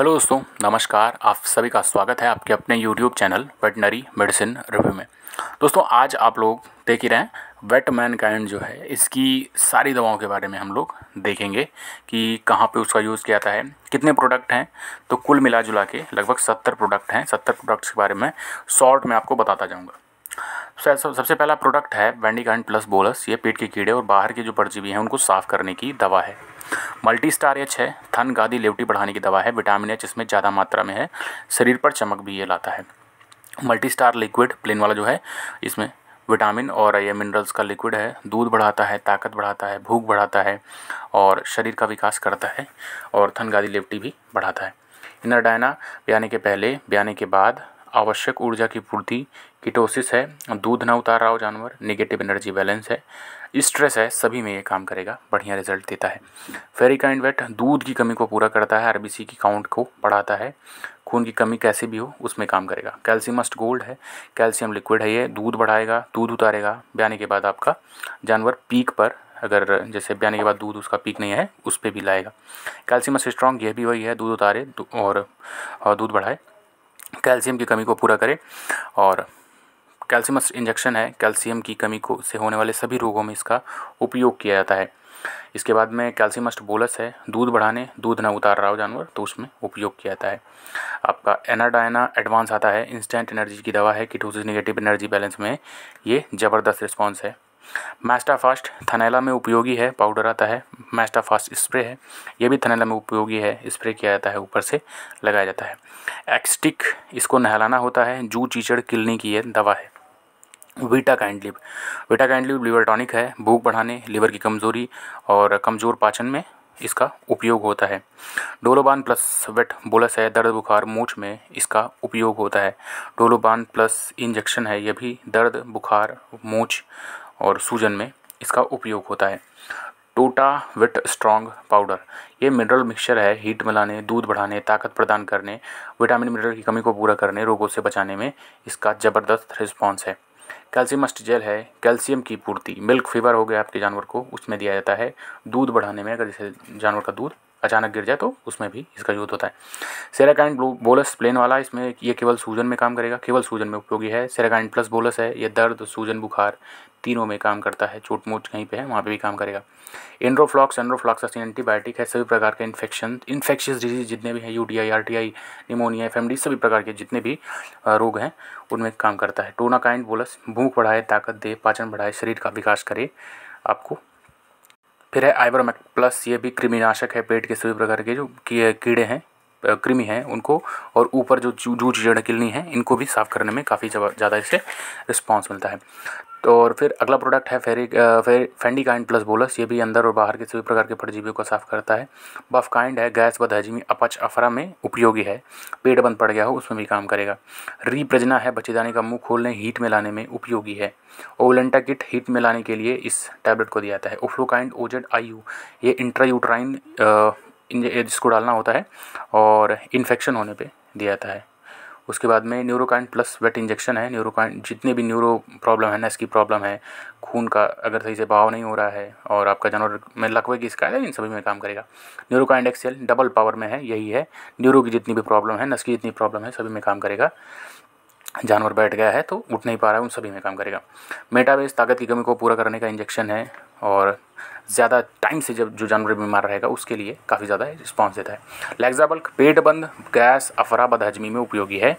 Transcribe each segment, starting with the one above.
hello दोस्तों नमस्कार आप सभी का स्वागत है आपके अपने YouTube channel veterinary medicine review में दोस्तों आज आप लोग देख ही रहे हैं वेट मैन काइंड जो है इसकी सारी दवाओं के बारे में हम लोग देखेंगे कि कहाँ पे उसका यूज़ किया जाता है कितने प्रोडक्ट हैं तो कुल मिला जुला के लगभग सत्तर प्रोडक्ट हैं सत्तर प्रोडक्ट्स के बारे में शॉर्ट में आपको बताता जाऊँगा सबसे पहला प्रोडक्ट है बैंडिकाइन प्लस बोलस ये पेट के कीड़े और बाहर के जो परजीवी हैं उनको साफ़ करने की दवा है मल्टी स्टार एच है थन गादी लेवटी बढ़ाने की दवा है विटामिन एच इसमें ज़्यादा मात्रा में है शरीर पर चमक भी ये लाता है मल्टी स्टार लिक्विड प्लेन वाला जो है इसमें विटामिन और ये मिनरल्स का लिक्विड है दूध बढ़ाता है ताकत बढ़ाता है भूख बढ़ाता है और शरीर का विकास करता है और थन गादी लेवटी भी बढ़ाता है इनर डायना ब्याने के पहले ब्याने के बाद आवश्यक ऊर्जा की पूर्ति कीटोसिस है दूध ना उतार रहा हो जानवर निगेटिव एनर्जी बैलेंस है स्ट्रेस है सभी में ये काम करेगा बढ़िया रिजल्ट देता है फेरी काइंड वेट दूध की कमी को पूरा करता है आरबीसी की काउंट को बढ़ाता है खून की कमी कैसे भी हो उसमें काम करेगा कैल्शियमस्ट गोल्ड है कैल्शियम लिक्विड है ये दूध बढ़ाएगा दूध उतारेगा ब्याने के बाद आपका जानवर पीक पर अगर जैसे ब्याने के बाद दूध उसका पीक नहीं है उस पर भी लाएगा मस्ट स्ट्रॉन्ग यह भी वही है दूध उतारे और दूध बढ़ाए कैल्शियम की कमी को पूरा करे और कैल्शियम इंजेक्शन है कैल्शियम की कमी को से होने वाले सभी रोगों में इसका उपयोग किया जाता है इसके बाद में कैल्शियम बोलस है दूध बढ़ाने दूध ना उतार रहा हो जानवर तो उसमें उपयोग किया जाता है आपका एनाडायना एडवांस आता है इंस्टेंट एनर्जी की दवा है किटोसिस नेगेटिव एनर्जी बैलेंस में ये ज़बरदस्त रिस्पॉन्स है मैस्टाफास्ट थनैला में उपयोगी है पाउडर आता है मैस्टाफास्ट स्प्रे है ये भी थनेला में उपयोगी है स्प्रे किया जाता है ऊपर से लगाया जाता है एक्सटिक इसको नहलाना होता है जू चीचड़ किलने की यह दवा है वीटा काइंडलिप वीटा काइंडलिप लिप लीवर टॉनिक है भूख बढ़ाने लीवर की कमज़ोरी और कमज़ोर पाचन में इसका उपयोग होता है डोलोबान प्लस वेट बोलस है दर्द बुखार मूछ में इसका उपयोग होता है डोलोबान प्लस इंजेक्शन है यह भी दर्द बुखार मूछ और सूजन में इसका उपयोग होता है टोटा विट स्ट्रॉन्ग पाउडर ये मिनरल मिक्सचर है हीट मिलाने दूध बढ़ाने ताकत प्रदान करने विटामिन मिनरल की कमी को पूरा करने रोगों से बचाने में इसका ज़बरदस्त रिस्पॉन्स है कैल्शियम जेल है कैल्शियम की पूर्ति मिल्क फीवर हो गया आपके जानवर को उसमें दिया जाता है दूध बढ़ाने में अगर जैसे जानवर का दूध अचानक गिर जाए तो उसमें भी इसका यूज होता है सेराकाइन ब्लू बोलस प्लेन वाला इसमें ये केवल सूजन में काम करेगा केवल सूजन में उपयोगी है सेराकाइन प्लस बोलस है ये दर्द सूजन बुखार तीनों में काम करता है चोट मोट कहीं पे है वहाँ पे भी काम करेगा एंड्रोफ्लॉक्स एंड्रोफ्लॉक्स एंटीबायोटिक है सभी प्रकार के इन्फेक्शन इन्फेक्शियस डिजीज जितने भी हैं U T I R T I pneumonia F सभी प्रकार के जितने भी रोग हैं उनमें काम करता है टोनाकाइंड बोलस भूख बढ़ाए ताकत दे पाचन बढ़ाए शरीर का विकास करे आपको फिर है आइबरमेक प्लस ये भी कृमिनाशक है पेट के सभी प्रकार के जो कीड़े हैं कृमि हैं उनको और ऊपर जो जूझ जड़ किलनी है इनको भी साफ़ करने में काफ़ी ज़्यादा इससे रिस्पॉन्स मिलता है तो और फिर अगला प्रोडक्ट है फेरिक फेर फेंडी काइंड प्लस बोलस ये भी अंदर और बाहर के सभी प्रकार के परजीवियों को साफ करता है बफ काइंड है गैस व दहजीमी अपच अफरा में उपयोगी है पेट बंद पड़ गया हो उसमें भी काम करेगा रीप्रजना है बच्चेदानी का मुंह खोलने हीट में लाने में उपयोगी है ओवलेंटा किट हीट में लाने के लिए इस टैबलेट को दिया जाता है ओफ्लोकाइंड ओजेड आई ये इंट्रायूट्राइन जिसको डालना होता है और इन्फेक्शन होने पर दिया जाता है उसके बाद में न्यूरोकाइन प्लस वेट इंजेक्शन है न्यूरोकाइन जितने भी न्यूरो प्रॉब्लम है नस की प्रॉब्लम है खून का अगर सही से बहाव नहीं हो रहा है और आपका जानवर में लकवे की इसका है इन सभी में काम करेगा न्यूरोकाइन एक्सेल डबल पावर में है यही है न्यूरो की जितनी भी प्रॉब्लम है नस की जितनी प्रॉब्लम है सभी में काम करेगा जानवर बैठ गया है तो उठ नहीं पा रहा है उन सभी में काम करेगा मेटाबेस ताकत की कमी को पूरा करने का इंजेक्शन है और ज़्यादा टाइम से जब जो जानवर बीमार रहेगा उसके लिए काफ़ी ज़्यादा रिस्पॉन्स देता है लेग्जाबल्क पेट बंद गैस अफरा बदहजमी में उपयोगी है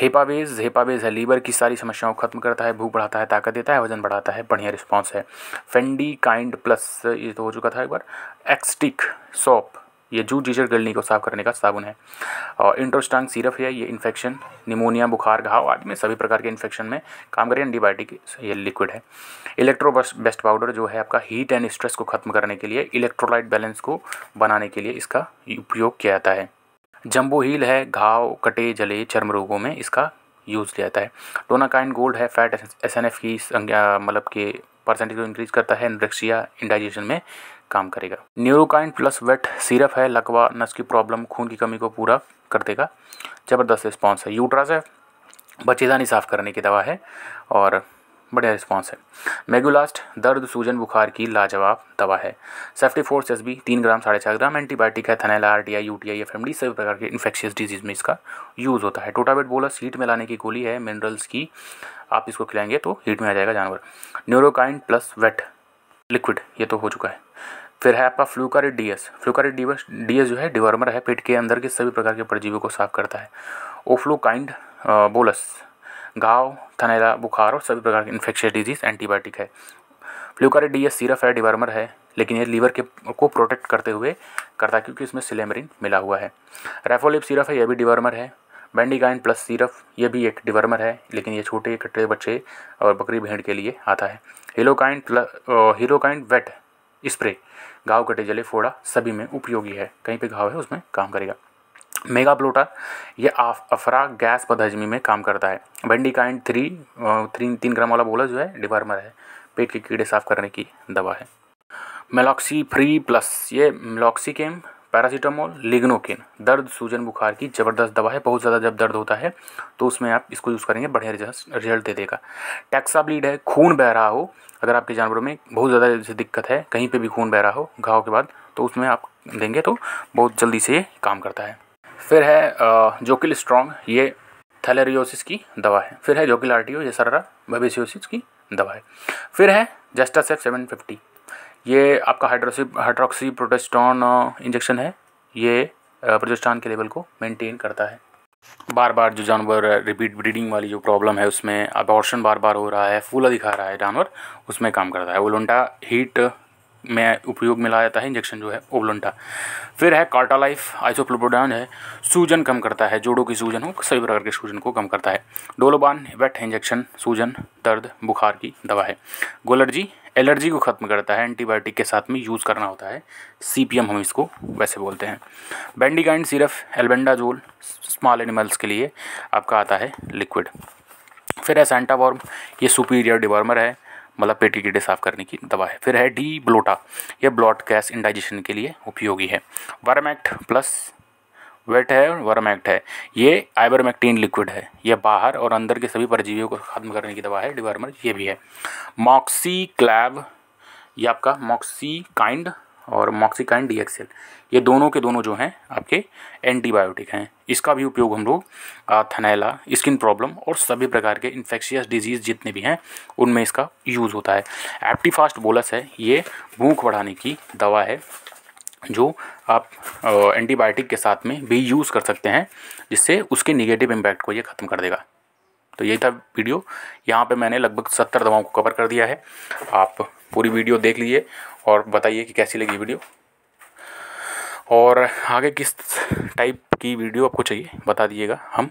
हेपावेज हेपावेज है लीवर की सारी समस्याओं को खत्म करता है भूख बढ़ाता है ताकत देता है वजन बढ़ाता है बढ़िया रिस्पॉन्स है फेंडी काइंड प्लस ये तो हो चुका था एक बार एक्सटिक सॉप ये जू जीजर गलनी को साफ़ करने का साबुन है और इंट्रोस्टांग सिरप है ये इन्फेक्शन निमोनिया बुखार घाव आदि में सभी प्रकार के इन्फेक्शन में काम करें एंटीबायोटिक ये लिक्विड है इलेक्ट्रो बेस्ट पाउडर जो है आपका हीट एंड स्ट्रेस को खत्म करने के लिए इलेक्ट्रोलाइट बैलेंस को बनाने के लिए इसका उपयोग किया जाता है जम्बो हील है घाव कटे जले चर्म रोगों में इसका यूज़ किया जाता है टोनाकाइन गोल्ड है फैट एस एन एफ की मतलब के परसेंटेज को इंक्रीज करता है इंडाइजेशन में काम करेगा न्यूरोकाइन प्लस वेट सिरप है लकवा नस की प्रॉब्लम खून की कमी को पूरा कर देगा ज़बरदस्त रिस्पॉन्स है यूट्रास है बच्चेदानी साफ करने की दवा है और बढ़िया रिस्पॉन्स है मेगुलास्ट दर्द सूजन बुखार की लाजवाब दवा है सेफ्टी फोर्स एस बी तीन ग्राम साढ़े चार ग्राम एंटीबायोटिक है थनेला R T I U T I F M D सभी प्रकार के इन्फेक्शियस डिजीज़ में इसका यूज़ होता है टोटाबेट बोला हीट में लाने की गोली है मिनरल्स की आप इसको खिलाएंगे तो हीट में आ जाएगा जानवर न्यूरोकाइन प्लस वेट लिक्विड ये तो हो चुका है फिर है आपका फ्लूकारिड डी एस फ्लूकारिड डीएस डीएस जो है डिवर्मर है पेट के अंदर के सभी प्रकार के परजीवी को साफ करता है ओफ्लोकाइंड बोलस घाव थनेला बुखार और सभी प्रकार के इन्फेक्शियस डिजीज एंटीबायोटिक है फ्लूकारिड डी एस सिरफ है डिवर्मर है लेकिन ये लीवर के को प्रोटेक्ट करते हुए करता है क्योंकि इसमें सिलेमरिन मिला हुआ है रेफोलिप सिरप है यह भी डिवर्मर है बेंडिकाइन प्लस सिरप ये भी एक डिवर्मर है लेकिन ये छोटे कट्टे बच्चे और बकरी भेड़ के लिए आता है प्लस हीलोकाइन वेट स्प्रे घाव कटे जले फोड़ा सभी में उपयोगी है कहीं पे घाव है उसमें काम करेगा मेगा ब्लोटर ये अफरा गैस पदहजमी में काम करता है बंडी काइंड थ्री थ्री तीन ग्राम वाला बोला जो है डिवार्मर है पेट के कीड़े साफ करने की दवा है मेलॉक्सी फ्री प्लस ये मेलॉक्सी केम पैरासीटामोल लिग्नोकिन दर्द सूजन बुखार की ज़बरदस्त दवा है बहुत ज़्यादा जब दर्द होता है तो उसमें आप इसको यूज़ करेंगे बढ़िया रिजल्ट दे देगा टैक्सा ब्लीड है खून बह रहा हो अगर आपके जानवरों में बहुत ज़्यादा जैसे दिक्कत है कहीं पर भी खून बह रहा हो घाव के बाद तो उसमें आप देंगे तो बहुत जल्दी से ये काम करता है फिर है जोकिल स्ट्रॉन्ग ये थैलेरियोसिस की दवा है फिर है जोकिल आर्टियो ये सर्रा बबेसियोसिस की दवा है फिर है जस्टासेफ सेवन फिफ्टी ये आपका हाइड्रोसी हाइड्रोक्सी प्रोटेस्टॉन इंजेक्शन है ये प्रोटेस्टॉन के लेवल को मेंटेन करता है बार बार जो जानवर रिपीट ब्रीडिंग वाली जो प्रॉब्लम है उसमें अबॉर्शन बार बार हो रहा है फूला दिखा रहा है जानवर उसमें काम करता है वो ओलोंटा हीट में उपयोग में लाया जाता है इंजेक्शन जो है ओवलंटा फिर है कार्टालाइफ आइसोप्लोपोडान है सूजन कम करता है जोड़ों की सूजन हो सभी प्रकार के सूजन को कम करता है डोलोबान वेट इंजेक्शन सूजन दर्द बुखार की दवा है गोलर्जी एलर्जी को ख़त्म करता है एंटीबायोटिक के साथ में यूज़ करना होता है सी हम इसको वैसे बोलते हैं बैंडिकाइन सिरफ एल्बेंडाजोल स्मॉल एनिमल्स के लिए आपका आता है लिक्विड फिर है सेंटावॉर्म ये सुपीरियर डिवॉर्मर है मतलब पेट की कीड़े साफ करने की दवा है फिर है डी ब्लोटा यह ब्लॉट गैस इंडाइजेशन के लिए उपयोगी है वर्मैक्ट प्लस वेट है और वर्मैक्ट है ये आइबरमैक्टीन लिक्विड है यह बाहर और अंदर के सभी परजीवियों को खत्म करने की दवा है डिवर्मर ये भी है मॉक्सी क्लैब ये आपका मॉक्सी काइंड और मॉक्सिकाइन डी ये दोनों के दोनों जो हैं आपके एंटीबायोटिक हैं इसका भी उपयोग हम लोग थनैला स्किन प्रॉब्लम और सभी प्रकार के इन्फेक्शियस डिजीज़ जितने भी हैं उनमें इसका यूज़ होता है एप्टीफास्ट बोलस है ये भूख बढ़ाने की दवा है जो आप एंटीबायोटिक के साथ में भी यूज़ कर सकते हैं जिससे उसके निगेटिव इम्पैक्ट को ये ख़त्म कर देगा तो यही था वीडियो यहाँ पे मैंने लगभग सत्तर दवाओं को कवर कर दिया है आप पूरी वीडियो देख लीजिए और बताइए कि कैसी लगी वीडियो और आगे किस टाइप की वीडियो आपको चाहिए बता दीजिएगा हम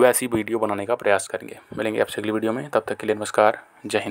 वैसी वीडियो बनाने का प्रयास करेंगे मिलेंगे आपसे अगली वीडियो में तब तक के लिए नमस्कार जय हिंद